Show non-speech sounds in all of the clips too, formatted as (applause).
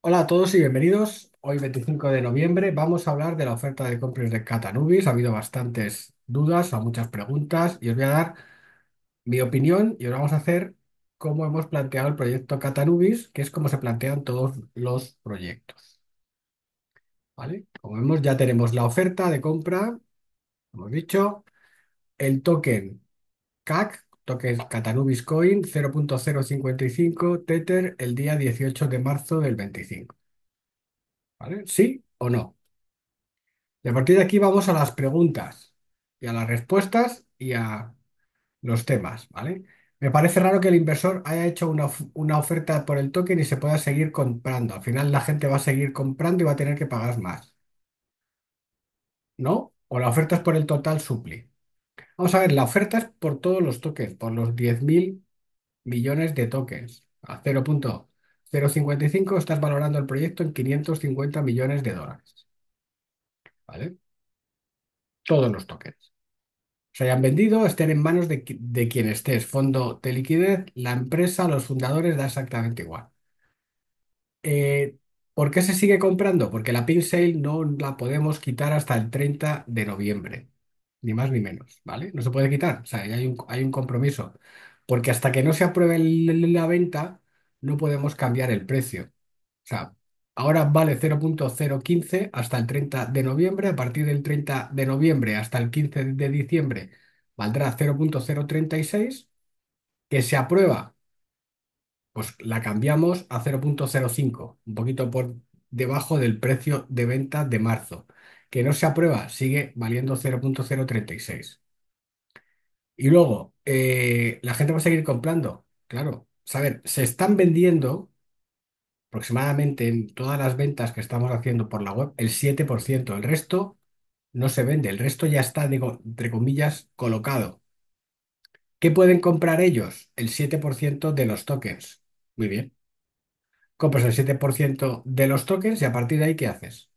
Hola a todos y bienvenidos. Hoy 25 de noviembre vamos a hablar de la oferta de compras de Catanubis. Ha habido bastantes dudas, o muchas preguntas y os voy a dar mi opinión y ahora vamos a hacer cómo hemos planteado el proyecto Catanubis, que es como se plantean todos los proyectos, ¿vale? Como vemos ya tenemos la oferta de compra, como hemos dicho, el token CAC Token Catanubis Coin 0.055 Tether el día 18 de marzo del 25. ¿Vale? ¿Sí o no? Y a partir de aquí vamos a las preguntas y a las respuestas y a los temas, ¿vale? Me parece raro que el inversor haya hecho una, una, oferta por el token y se pueda seguir comprando. Al final la gente va a seguir comprando y va a tener que pagar más. ¿No? O la oferta es por el total supli. Vamos a ver, la oferta es por todos los toques, por los 10.000 millones de toques. A 0.055 estás valorando el proyecto en 550 millones de dólares. ¿Vale? Todos los toques. Se hayan vendido, estén en manos de, quien estés. Fondo de liquidez, la empresa, los fundadores, da exactamente igual. Eh, ¿Por qué se sigue comprando? Porque la pin sale no la podemos quitar hasta el 30 de noviembre ni más ni menos, ¿vale? No se puede quitar, o sea, hay un, compromiso, porque hasta que no se apruebe la venta, no podemos cambiar el precio. O sea, ahora vale 0.015 hasta el 30 de noviembre, a partir del 30 de noviembre hasta el 15 de diciembre valdrá 0.036, que se aprueba, pues la cambiamos a 0.05, un poquito por debajo del precio de venta de marzo que no se aprueba sigue valiendo 0.036. Y luego, eh, la gente va a seguir comprando, claro. Saber, se están vendiendo aproximadamente en todas las ventas que estamos haciendo por la web el 7%, el resto no se vende, el resto ya está, digo, entre comillas, colocado. ¿Qué pueden comprar ellos? El 7% de los tokens. Muy bien. Compras el 7% de los tokens y a partir de ahí, ¿qué haces?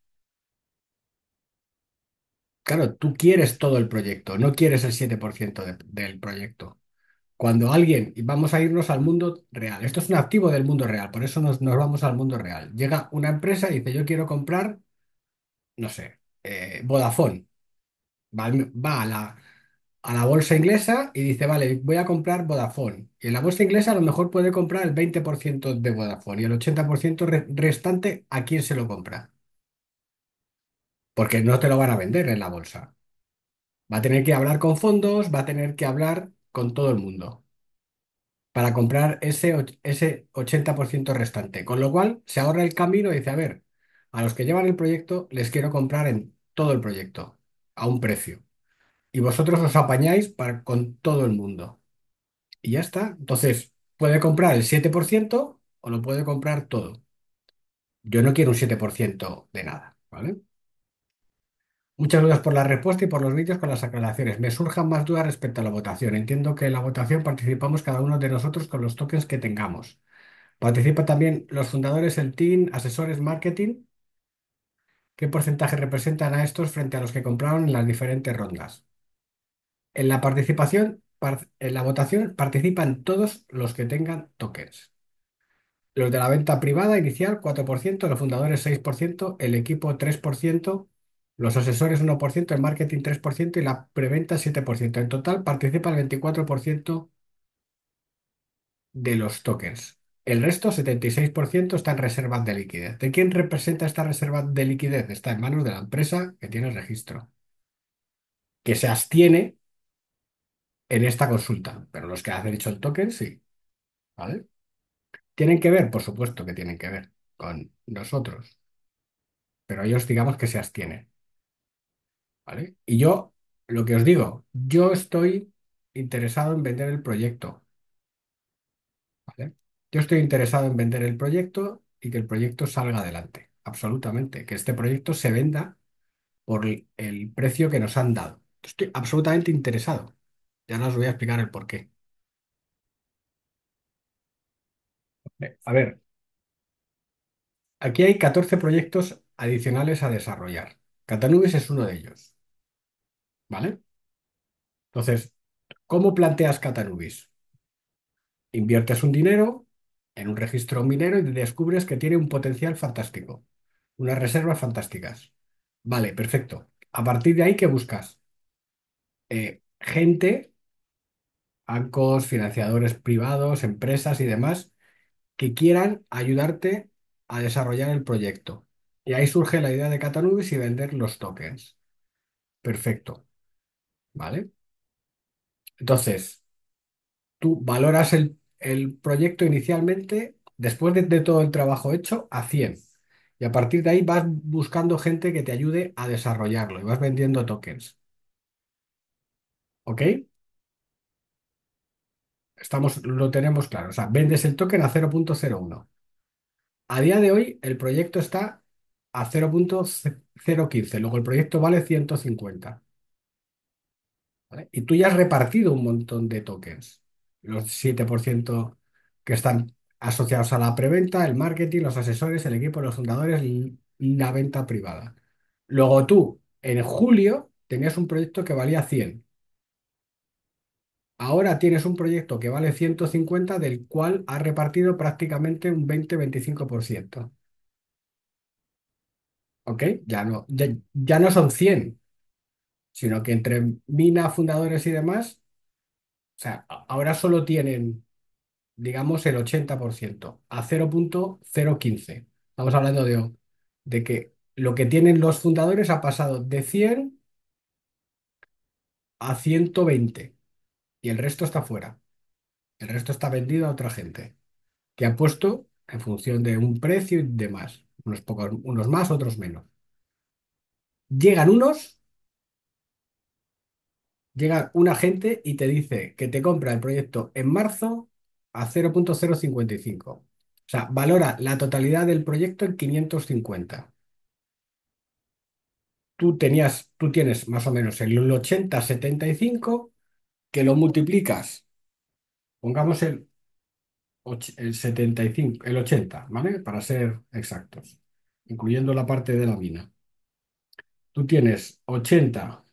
Claro, tú quieres todo el proyecto, no quieres el 7% del proyecto. Cuando alguien, y vamos a irnos al mundo real, esto es un activo del mundo real, por eso nos, vamos al mundo real. Llega una empresa y dice, yo quiero comprar, no sé, eh, Vodafone. Va, a la, bolsa inglesa y dice, vale, voy a comprar Vodafone. Y en la bolsa inglesa a lo mejor puede comprar el 20% de Vodafone y el 80% restante, ¿a quién se lo compra? porque no te lo van a vender en la bolsa. Va a tener que hablar con fondos, va a tener que hablar con todo el mundo para comprar ese, ese 80% restante. Con lo cual, se ahorra el camino y dice, a ver, a los que llevan el proyecto les quiero comprar en todo el proyecto, a un precio. Y vosotros os apañáis con todo el mundo. Y ya está. Entonces, puede comprar el 7% o lo puede comprar todo. Yo no quiero un 7% de nada, ¿vale? Muchas gracias por la respuesta y por los vídeos con las aclaraciones. Me surjan más dudas respecto a la votación. Entiendo que en la votación participamos cada uno de nosotros con los tokens que tengamos. Participa también los fundadores, el team, asesores, marketing. ¿Qué porcentaje representan a estos frente a los que compraron en las diferentes rondas? En la participación, en la votación participan todos los que tengan tokens. Los de la venta privada inicial 4%, los fundadores 6%, el equipo 3%, los asesores 1%, el marketing 3% y la preventa 7%. En total participa el 24% de los tokens. El resto, 76%, está en reservas de liquidez. ¿De quién representa esta reserva de liquidez? Está en manos de la empresa que tiene el registro, que se abstiene en esta consulta, pero los que hacen hecho el token sí. ¿Vale? ¿Tienen que ver? Por supuesto que tienen que ver con nosotros, pero ellos digamos que se abstienen. Y yo, lo que os digo, yo estoy interesado en vender el proyecto, Yo estoy interesado en vender el proyecto y que el proyecto salga adelante, absolutamente, que este proyecto se venda por el, precio que nos han dado. Estoy absolutamente interesado. Ya no os voy a explicar el por qué. A ver, aquí hay 14 proyectos adicionales a desarrollar. Catanubes es uno de ellos. ¿Vale? Entonces, ¿cómo planteas Catanubis? Inviertes un dinero en un registro minero y descubres que tiene un potencial fantástico, unas reservas fantásticas. Vale, perfecto. A partir de ahí, ¿qué buscas? Eh, gente, bancos, financiadores privados, empresas y demás que quieran ayudarte a desarrollar el proyecto. Y ahí surge la idea de Catanubis y vender los tokens. Perfecto. ¿vale? Entonces, tú valoras el, proyecto inicialmente, después de, todo el trabajo hecho, a 100. Y a partir de ahí vas buscando gente que te ayude a desarrollarlo y vas vendiendo tokens. ¿Ok? Estamos, lo tenemos claro. O sea, vendes el token a 0.01. A día de hoy, el proyecto está a 0.015. Luego el proyecto vale 150. Y tú ya has repartido un montón de tokens. Los 7% que están asociados a la preventa, el marketing, los asesores, el equipo, los fundadores la venta privada. Luego tú, en julio, tenías un proyecto que valía 100. Ahora tienes un proyecto que vale 150, del cual has repartido prácticamente un 20-25%. ¿Ok? Ya no, ya no son 100, sino que entre mina, fundadores y demás, o sea, ahora solo tienen, digamos, el 80%, a 0.015. Estamos hablando de, de que lo que tienen los fundadores ha pasado de 100 a 120 y el resto está fuera. El resto está vendido a otra gente que ha puesto en función de un precio y demás. Unos pocos, unos más, otros menos. Llegan unos Llega un agente y te dice que te compra el proyecto en marzo a 0.055. O sea, valora la totalidad del proyecto en 550. Tú, tenías, tú tienes más o menos el 80-75 que lo multiplicas. Pongamos el, el 75, el 80, ¿vale? Para ser exactos, incluyendo la parte de la mina. Tú tienes 80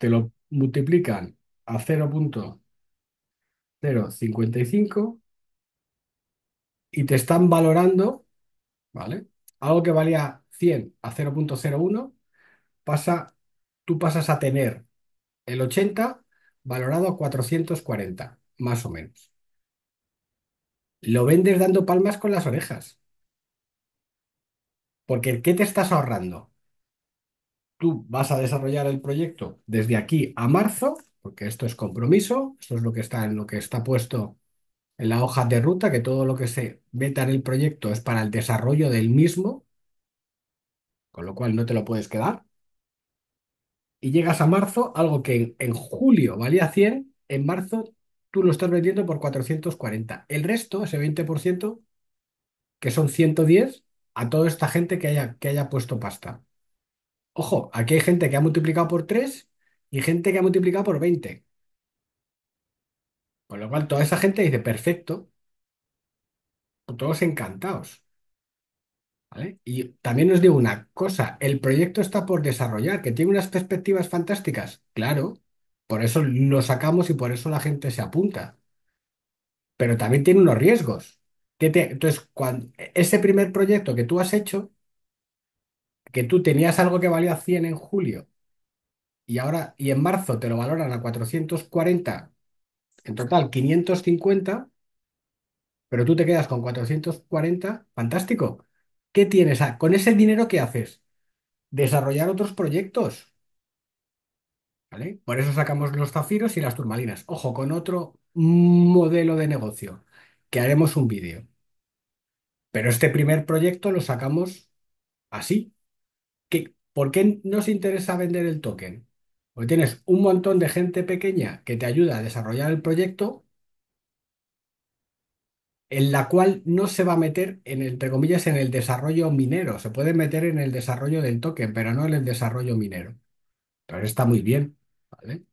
te lo multiplican a 0.055 y te están valorando, ¿vale? Algo que valía 100 a 0.01, pasa, tú pasas a tener el 80 valorado a 440, más o menos. Lo vendes dando palmas con las orejas. Porque ¿qué te estás ahorrando? tú vas a desarrollar el proyecto desde aquí a marzo, porque esto es compromiso, esto es lo que está en lo que está puesto en la hoja de ruta, que todo lo que se meta en el proyecto es para el desarrollo del mismo, con lo cual no te lo puedes quedar. Y llegas a marzo, algo que en, julio valía 100, en marzo tú lo estás vendiendo por 440. El resto, ese 20%, que son 110, a toda esta gente que haya, que haya puesto pasta. Ojo, aquí hay gente que ha multiplicado por 3 y gente que ha multiplicado por 20. Con lo cual, toda esa gente dice, perfecto, todos encantados. Y también os digo una cosa, el proyecto está por desarrollar, que tiene unas perspectivas fantásticas, claro, por eso lo sacamos y por eso la gente se apunta, pero también tiene unos riesgos. Que te- entonces, cuando, ese primer proyecto que tú has hecho, que tú tenías algo que valía 100 en julio y ahora y en marzo te lo valoran a 440, en total 550, pero tú te quedas con 440, fantástico. ¿Qué tienes? Ah, con ese dinero, ¿qué haces? Desarrollar otros proyectos, ¿vale? Por eso sacamos los zafiros y las turmalinas. Ojo, con otro modelo de negocio, que haremos un vídeo. Pero este primer proyecto lo sacamos así, ¿Por qué no se interesa vender el token? Porque tienes un montón de gente pequeña que te ayuda a desarrollar el proyecto, en la cual no se va a meter, en, entre comillas, en el desarrollo minero. Se puede meter en el desarrollo del token, pero no en el desarrollo minero. Entonces está muy bien, ¿vale?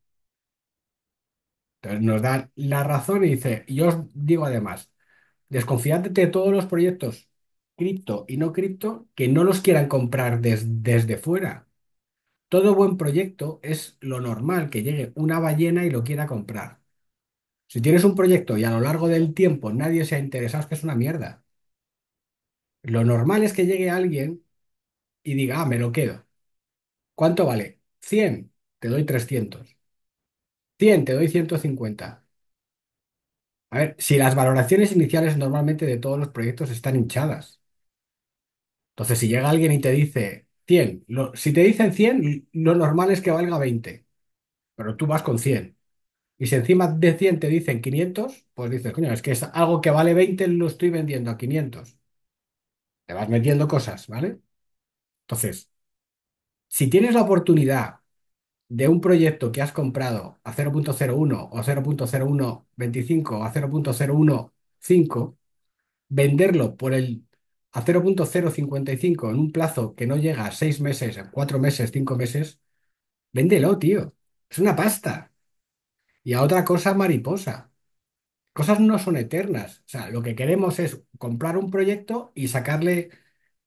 Entonces nos da la razón y dice, yo os digo además, desconfiad de todos los proyectos cripto y no cripto que no los quieran comprar desde fuera. Todo buen proyecto es lo normal que llegue una ballena y lo quiera comprar. Si tienes un proyecto y a lo largo del tiempo nadie se ha interesado, es que es una mierda. Lo normal es que llegue alguien y diga, ah, me lo quedo. ¿Cuánto vale? 100, te doy 300. 100, te doy 150. A ver, si las valoraciones iniciales normalmente de todos los proyectos están hinchadas. Entonces, si llega alguien y te dice 100, si te dicen 100, lo normal es que valga 20, pero tú vas con 100. Y si encima de 100 te dicen 500, pues dices, coño, es que es algo que vale 20, lo estoy vendiendo a 500. Te vas metiendo cosas, ¿vale? Entonces, si tienes la oportunidad de un proyecto que has comprado a 0.01 o 0.0125 o a 0.015, venderlo por el a 0.055 en un plazo que no llega a seis meses, a 4 meses, cinco meses, véndelo, tío. Es una pasta. Y a otra cosa mariposa. Cosas no son eternas. O sea, lo que queremos es comprar un proyecto y sacarle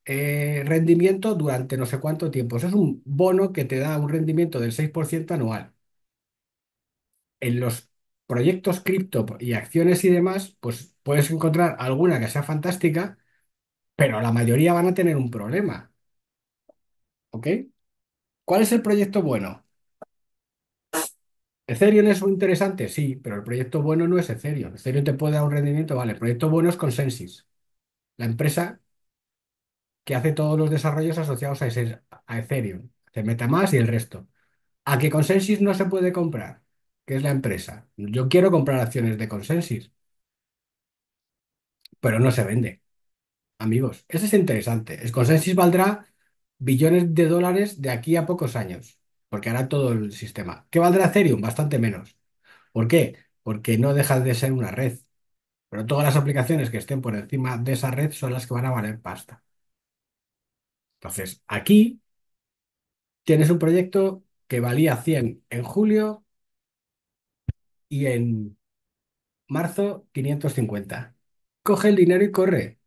eh, rendimiento durante no sé cuánto tiempo. Eso es un bono que te da un rendimiento del 6% anual. En los proyectos cripto y acciones y demás, pues puedes encontrar alguna que sea fantástica pero la mayoría van a tener un problema, ¿ok? ¿Cuál es el proyecto bueno? ¿Ethereum es muy interesante? Sí, pero el proyecto bueno no es Ethereum. Ethereum te puede dar un rendimiento, vale. El proyecto bueno es Consensus. la empresa que hace todos los desarrollos asociados a, ese, a meta más y el resto. A qué Consensus no se puede comprar, que es la empresa. Yo quiero comprar acciones de Consensus. pero no se vende. Amigos, eso es interesante. El Consensus valdrá billones de dólares de aquí a pocos años, porque hará todo el sistema. ¿Qué valdrá Ethereum? Bastante menos. ¿Por qué? Porque no deja de ser una red. Pero todas las aplicaciones que estén por encima de esa red son las que van a valer pasta. Entonces, aquí tienes un proyecto que valía 100 en julio y en marzo 550. Coge el dinero y corre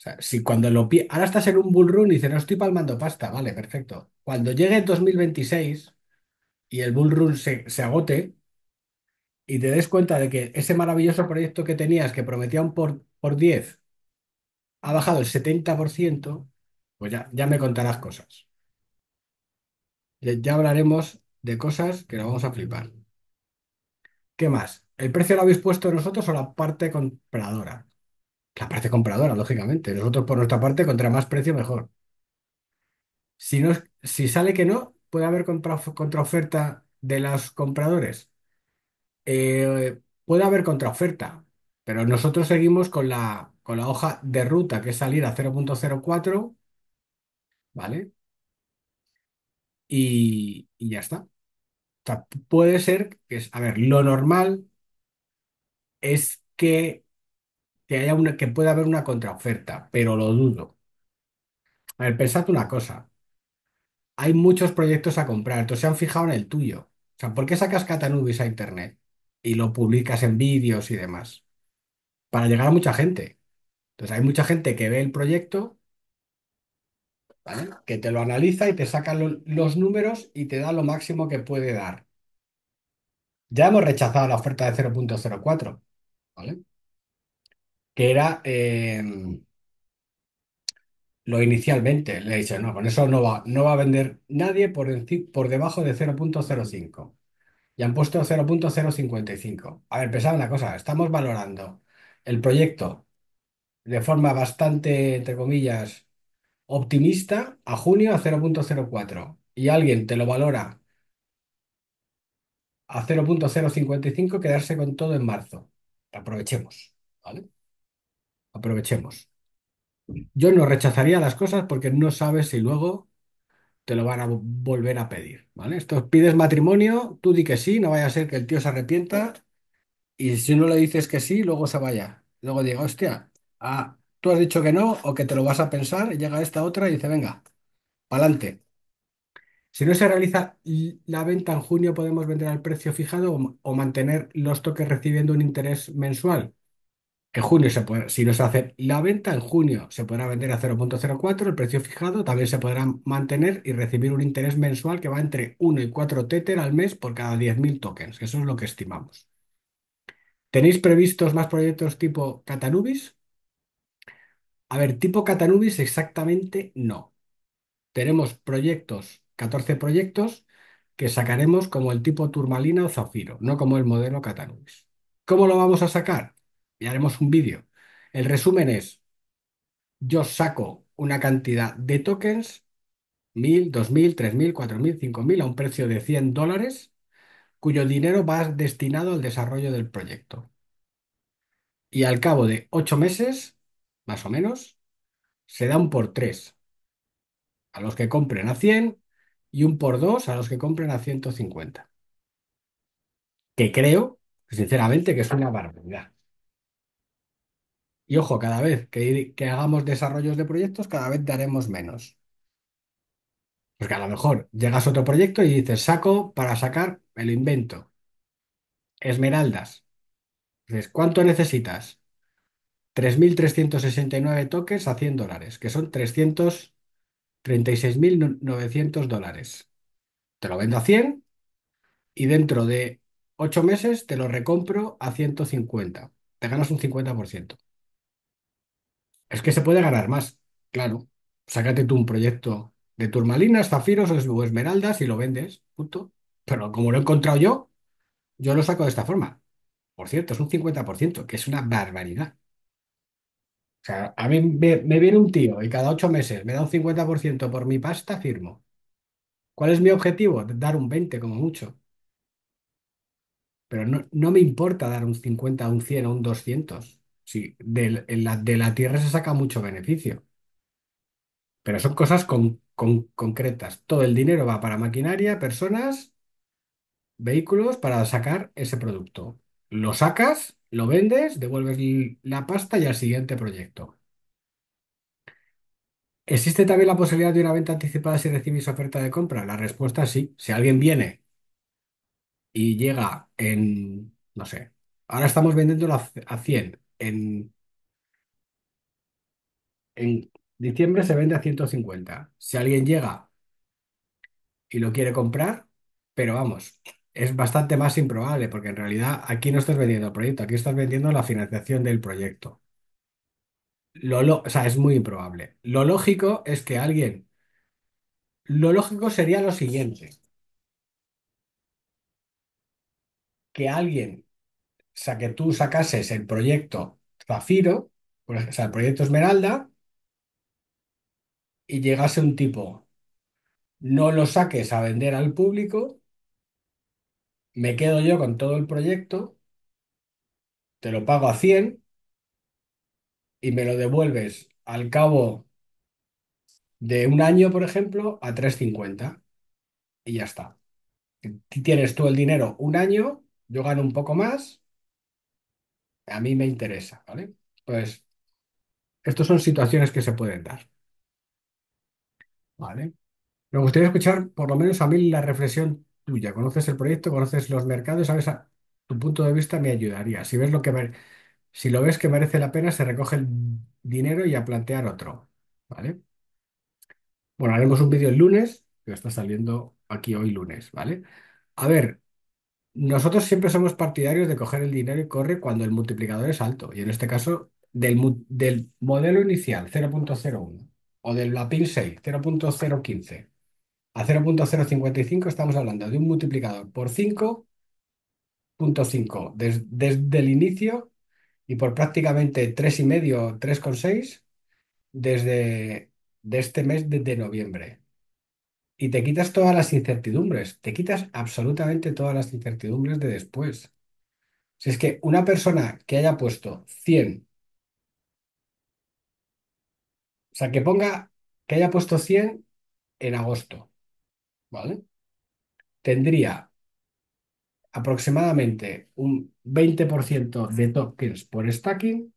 sea, si cuando lo ahora estás en un bull run y dices, no estoy palmando pasta, vale, perfecto. Cuando llegue el 2026 y el bull run se, agote y te des cuenta de que ese maravilloso proyecto que tenías, que prometía un por, por 10, ha bajado el 70%, pues ya, ya me contarás cosas. Ya, ya hablaremos de cosas que nos vamos a flipar. ¿Qué más? ¿El precio lo habéis puesto nosotros o la parte compradora? La parte compradora, lógicamente. Nosotros, por nuestra parte, contra más precio, mejor. Si no, si sale que no, puede haber contra- contraoferta de los compradores. Eh, puede haber contraoferta, pero nosotros seguimos con la, la hoja de ruta, que es salir a 0.04, ¿vale? Y, ya está. puede ser que es, a ver, lo normal es que que haya una, que pueda haber una contraoferta, pero lo dudo. A ver, pensad una cosa. Hay muchos proyectos a comprar, entonces se han fijado en el tuyo. O sea, ¿por qué sacas Catanubis a internet y lo publicas en vídeos y demás? Para llegar a mucha gente. Entonces hay mucha gente que ve el proyecto, Que te lo analiza y te saca los números y te da lo máximo que puede dar. Ya hemos rechazado la oferta de 0.04, ¿vale? que era eh, lo inicialmente. Le he dicho, no, con eso no va, no va a vender nadie por, por debajo de 0.05. Y han puesto 0.055. A ver, pensad una cosa, estamos valorando el proyecto de forma bastante, entre comillas, optimista a junio a 0.04 y alguien te lo valora a 0.055, quedarse con todo en marzo. Aprovechemos, ¿vale? Aprovechemos. Yo no rechazaría las cosas porque no sabes si luego te lo van a volver a pedir, ¿vale? Esto pides matrimonio, tú di que sí, no vaya a ser que el tío se arrepienta y si no le dices que sí, luego se vaya. Luego diga, hostia, ah, tú has dicho que no o que te lo vas a pensar, llega esta otra y dice, venga, pa'lante. Si no se realiza la venta en junio, podemos vender al precio fijado o mantener los toques recibiendo un interés mensual. En junio se si no se hace la venta, en junio se podrá vender a 0.04 el precio fijado, también se podrá mantener y recibir un interés mensual que va entre 1 y 4 Tether al mes por cada 10.000 tokens, eso es lo que estimamos. ¿Tenéis previstos más proyectos tipo Catanubis? A ver, tipo Catanubis exactamente no. Tenemos proyectos, 14 proyectos, que sacaremos como el tipo Turmalina o Zafiro, no como el modelo Catanubis. ¿Cómo lo vamos a sacar? y haremos un vídeo. El resumen es, yo saco una cantidad de tokens, 1.000, 2.000, 3.000, 4.000, 5.000, a un precio de 100 dólares, cuyo dinero va destinado al desarrollo del proyecto. Y al cabo de ocho meses, más o menos, se da un por tres a los que compren a 100 y un por dos a los que compren a 150. Que creo, sinceramente, que es una barbaridad. Y ojo, cada vez que, hagamos desarrollos de proyectos, cada vez daremos menos. Porque a lo mejor llegas a otro proyecto y dices, saco para sacar, el invento. Esmeraldas. Dices, ¿cuánto necesitas? 3.369 toques a 100 dólares, que son 336.900 dólares. Te lo vendo a 100 y dentro de 8 meses te lo recompro a 150. Te ganas un 50%. Es que se puede ganar más, claro. Sácate tú un proyecto de turmalinas, zafiros o esmeraldas y lo vendes, punto. Pero como lo he encontrado yo, yo lo saco de esta forma. Por cierto, es un 50%, que es una barbaridad. O sea, a mí me, viene un tío y cada ocho meses me da un 50% por mi pasta, firmo. ¿Cuál es mi objetivo? Dar un 20 como mucho. Pero no, no me importa dar un 50, un 100 o un 200. Sí, de, la, de la tierra se saca mucho beneficio, pero son cosas concretas. Todo el dinero va para maquinaria, personas, vehículos para sacar ese producto. Lo sacas, lo vendes, devuelves la pasta y al siguiente proyecto. ¿Existe también la posibilidad de una venta anticipada si recibís oferta de compra? La respuesta es sí. Si alguien viene y llega en, no sé, ahora estamos vendiendo a 100 en, diciembre se vende a 150. Si alguien llega y lo quiere comprar, pero vamos, es bastante más improbable porque en realidad aquí no estás vendiendo el proyecto, aquí estás vendiendo la financiación del proyecto. Lo, lo- o sea, es muy improbable. Lo lógico es que alguien, lo lógico sería lo siguiente, que alguien o sea, que tú sacases el proyecto Zafiro, pues, o sea, el proyecto Esmeralda, y llegase un tipo, no lo saques a vender al público, me quedo yo con todo el proyecto, te lo pago a 100 y me lo devuelves al cabo de un año, por ejemplo, a 3,50 y ya está. Tienes tú el dinero un año, yo gano un poco más a mí me interesa, ¿vale? Pues, estas son situaciones que se pueden dar, ¿vale? Me gustaría escuchar, por lo menos a mí, la reflexión tuya. ¿Conoces el proyecto? ¿Conoces los mercados? ¿Sabes? tu punto de vista me ayudaría. Si ves lo que si lo ves que merece la pena, se recoge el dinero y a plantear otro, ¿vale? Bueno, haremos un vídeo el lunes, que está saliendo aquí hoy lunes, ¿vale? A ver, nosotros siempre somos partidarios de coger el dinero y corre cuando el multiplicador es alto. Y en este caso, del, modelo inicial 0.01 o del Lapin 6 0.015 a 0.055 estamos hablando de un multiplicador por 5.5 desde el inicio y por prácticamente 3,5, 3,6 desde este mes de noviembre. Y te quitas todas las incertidumbres, te quitas absolutamente todas las incertidumbres de después. Si es que una persona que haya puesto 100, o sea, que ponga, que haya puesto 100 en agosto, ¿vale? Tendría aproximadamente un 20% de tokens por stacking,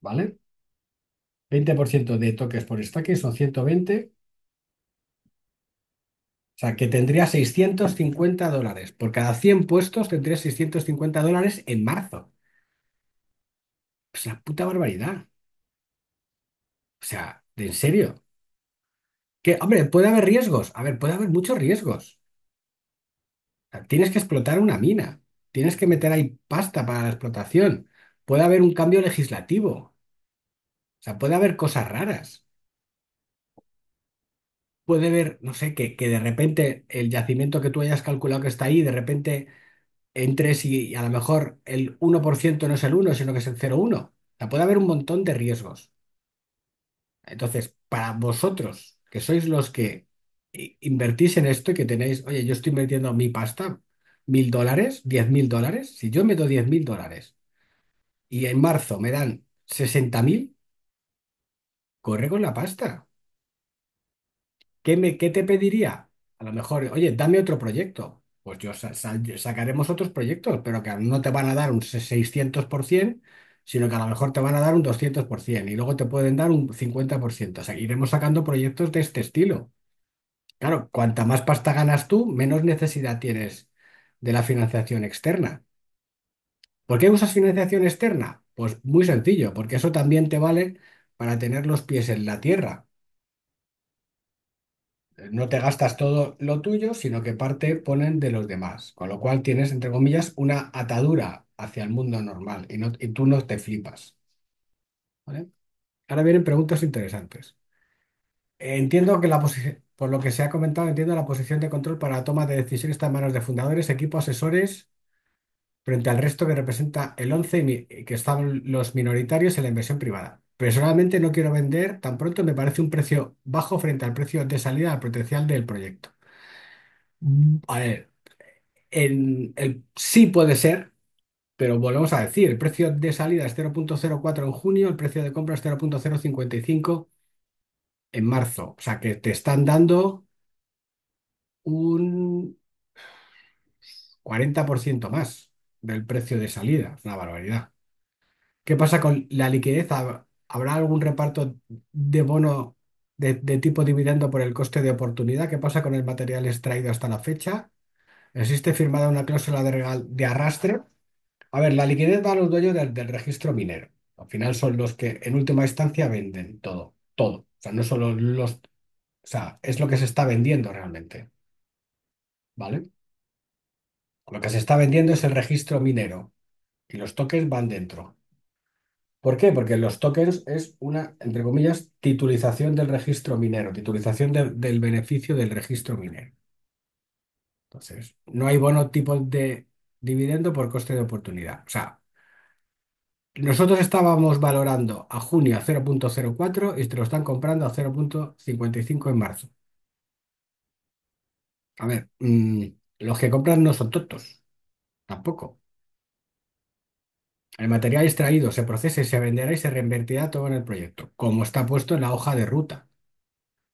¿vale? 20% de tokens por stacking son 120 sea, que tendría 650 dólares. Por cada 100 puestos tendría 650 dólares en marzo. O sea puta barbaridad. O sea, de en serio. Que, hombre, puede haber riesgos. A ver, puede haber muchos riesgos. tienes que explotar una mina. Tienes que meter ahí pasta para la explotación. Puede haber un cambio legislativo. O sea, puede haber cosas raras puede haber, no sé, que, que de repente el yacimiento que tú hayas calculado que está ahí, de repente entres y, a lo mejor el 1% no es el 1, sino que es el 0,1. O puede haber un montón de riesgos. Entonces, para vosotros, que sois los que invertís en esto y que tenéis, oye, yo estoy invirtiendo mi pasta, mil dólares, diez mil dólares, si yo meto diez mil dólares y en marzo me dan sesenta mil, corre con la pasta. ¿Qué, me, te pediría? A lo mejor, oye, dame otro proyecto. Pues yo sacaremos otros proyectos, pero que no te van a dar un 600%, sino que a lo mejor te van a dar un 200% y luego te pueden dar un 50%. O sea, iremos sacando proyectos de este estilo. Claro, cuanta más pasta ganas tú, menos necesidad tienes de la financiación externa. ¿Por qué usas financiación externa? Pues muy sencillo, porque eso también te vale para tener los pies en la tierra no te gastas todo lo tuyo, sino que parte ponen de los demás, con lo cual tienes, entre comillas, una atadura hacia el mundo normal y, tú no te flipas. Ahora vienen preguntas interesantes. Entiendo que la posición, por lo que se ha comentado, entiendo la posición de control para la toma de decisiones está en manos de fundadores, equipo, asesores, frente al resto que representa el 11 que están los minoritarios en la inversión privada. Personalmente no quiero vender tan pronto, me parece un precio bajo frente al precio de salida al potencial del proyecto. Mm, a ver, en el, sí puede ser, pero volvemos a decir, el precio de salida es 0.04 en junio, el precio de compra es 0.055 en marzo. O sea que te están dando un 40% más del precio de salida. Es una barbaridad. ¿Qué pasa con la liquidez ¿Habrá algún reparto de bono de, tipo dividendo por el coste de oportunidad? ¿Qué pasa con el material extraído hasta la fecha? ¿Existe firmada una cláusula de, de arrastre? A ver, la liquidez va a los dueños del, del registro minero. Al final son los que en última instancia venden todo, todo. O sea, no solo los... O sea, es lo que se está vendiendo realmente. ¿Vale? Lo que se está vendiendo es el registro minero y los toques van dentro. ¿Por qué? Porque los tokens es una, entre comillas, titulización del registro minero, titulización del beneficio del registro minero. Entonces, no hay bono tipo de dividendo por coste de oportunidad. O sea, nosotros estábamos valorando a junio a 0.04 y te lo están comprando a 0.55 en marzo. A ver, mm, los que compran no son tontos, tampoco. El material extraído se procesa y se venderá y se reinvertirá todo en el proyecto, como está puesto en la hoja de ruta.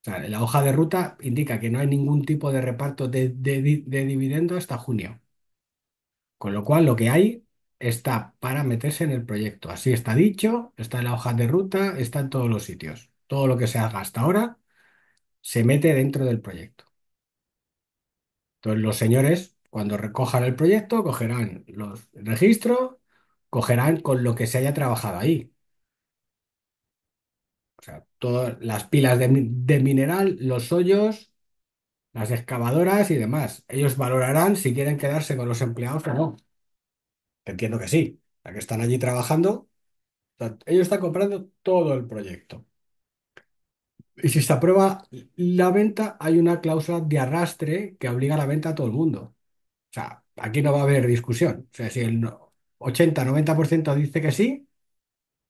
O sea, la hoja de ruta indica que no hay ningún tipo de reparto de, de dividendo hasta junio. Con lo cual, lo que hay está para meterse en el proyecto. Así está dicho, está en la hoja de ruta, está en todos los sitios. Todo lo que se haga hasta ahora se mete dentro del proyecto. Entonces, los señores, cuando recojan el proyecto, cogerán los registros cogerán con lo que se haya trabajado ahí. O sea, todas las pilas de, mineral, los hoyos, las excavadoras y demás. Ellos valorarán si quieren quedarse con los empleados o no. Entiendo que sí, la que están allí trabajando. ellos están comprando todo el proyecto. Y si se aprueba la venta, hay una cláusula de arrastre que obliga a la venta a todo el mundo. O sea, aquí no va a haber discusión. O sea, si el, 80, 90% dice que sí,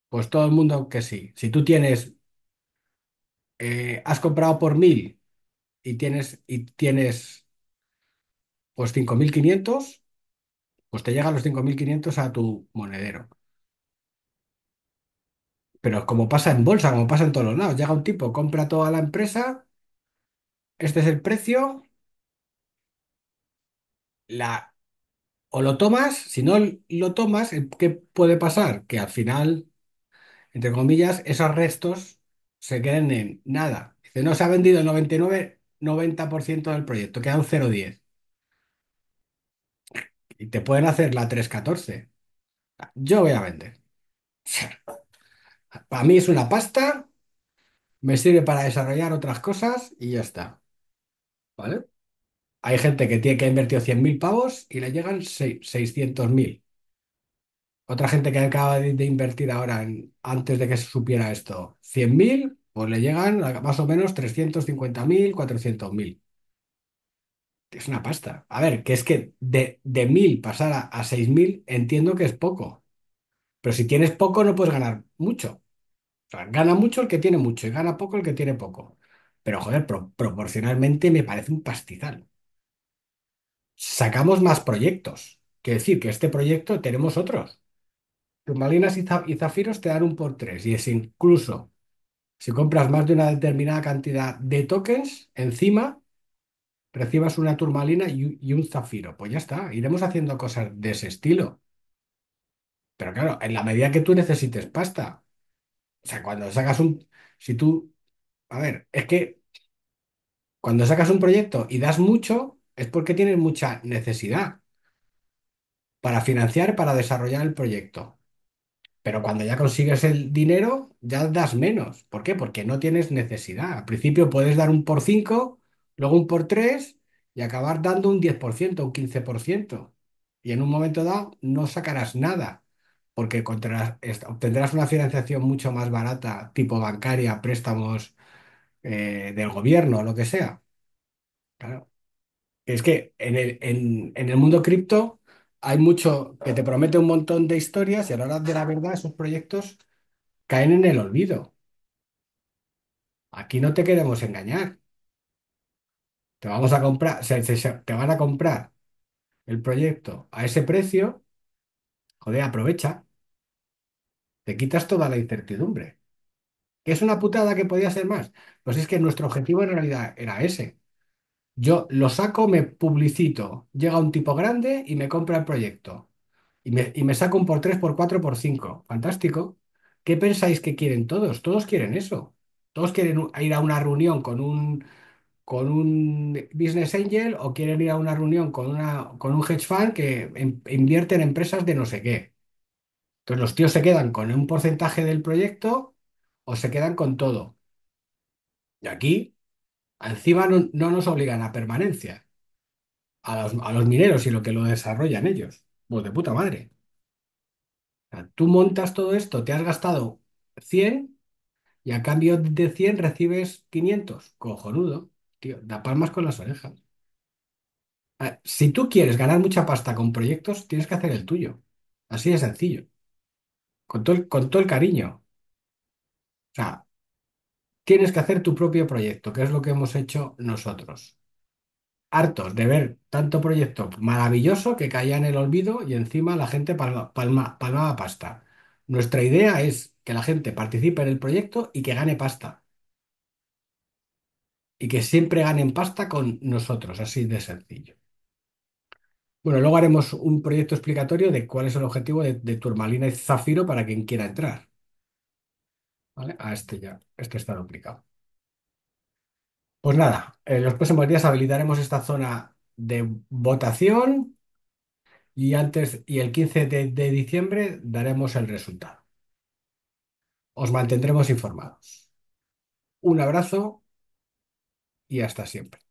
pues todo el mundo que sí. Si tú tienes, eh, has comprado por mil y tienes, y tienes pues 5500, pues te llegan los 5500 a tu monedero. Pero como pasa en bolsa, como pasa en todos los lados, llega un tipo, compra toda la empresa, este es el precio, la, o lo tomas, si no lo tomas, eh, ¿qué puede pasar? Que al final, entre comillas, esos restos se queden en nada. Dice, no se ha vendido el 99, 90% del proyecto, un 0,10. Y te pueden hacer la 3,14. Yo voy a vender. (laughs) Para mí es una pasta, me sirve para desarrollar otras cosas y ya está. ¿Vale? Hay gente que tiene que ha invertido 100.000 pavos y le llegan 600.000. Otra gente que acaba de, invertir ahora, antes de que se supiera esto, 100.000, pues le llegan más o menos 350.000, 400.000. Es una pasta. A ver, que es que de, de 1.000 pasar a, 6.000 entiendo que es poco. Pero si tienes poco no puedes ganar mucho. gana mucho el que tiene mucho y gana poco el que tiene poco. Pero joder, proporcionalmente me parece un pastizal sacamos más proyectos. ...que decir que este proyecto tenemos otros. Turmalinas y, zafiros te dan un por tres y es incluso si compras más de una determinada cantidad de tokens, encima recibas una turmalina y un zafiro. Pues ya está, iremos haciendo cosas de ese estilo. Pero claro, en la medida que tú necesites pasta, o sea, cuando sacas un... Si tú... A ver, es que cuando sacas un proyecto y das mucho es porque tienes mucha necesidad para financiar, para desarrollar el proyecto. Pero cuando ya consigues el dinero, ya das menos. ¿Por qué? Porque no tienes necesidad. Al principio puedes dar un por 5, luego un por 3 y acabar dando un 10%, un 15%. Y en un momento dado no sacarás nada, porque obtendrás una financiación mucho más barata, tipo bancaria, préstamos eh, del gobierno, lo que sea. Claro. Es que en el, mundo cripto hay mucho que te promete un montón de historias y a la hora de la verdad esos proyectos caen en el olvido. Aquí no te queremos engañar. Te vamos a comprar, te van a comprar el proyecto a ese precio. Joder, aprovecha, te quitas toda la incertidumbre. ¿Que es una putada que podía ser más? Pues es que nuestro objetivo en realidad era ese. Yo lo saco, me publicito, llega un tipo grande y me compra el proyecto. Y me, saco un por 3, por 4, por 5. Fantástico. ¿Qué pensáis que quieren todos? Todos quieren eso. Todos quieren ir a una reunión con un, con un business angel o quieren ir a una reunión con, una, con un hedge fund que invierte en empresas de no sé qué. Entonces los tíos se quedan con un porcentaje del proyecto o se quedan con todo. Y aquí Encima no, nos obligan a permanencia, a los, mineros y lo que lo desarrollan ellos. Pues de puta madre. tú montas todo esto, te has gastado 100 y a cambio de 100 recibes 500. Cojonudo, tío, da palmas con las orejas. Si tú quieres ganar mucha pasta con proyectos, tienes que hacer el tuyo. Así de sencillo. Con todo con todo el cariño. O sea, Tienes que hacer tu propio proyecto, que es lo que hemos hecho nosotros. Hartos de ver tanto proyecto maravilloso que caía en el olvido y encima la gente palma- palmaba pasta. Nuestra idea es que la gente participe en el proyecto y que gane pasta. Y que siempre ganen pasta con nosotros, así de sencillo. Bueno, luego haremos un proyecto explicatorio de cuál es el objetivo de, de Turmalina y Zafiro para quien quiera entrar. A este ya, este está duplicado. Pues nada, en los próximos días habilitaremos esta zona de votación y antes y el 15 de diciembre daremos el resultado. Os mantendremos informados. Un abrazo y hasta siempre.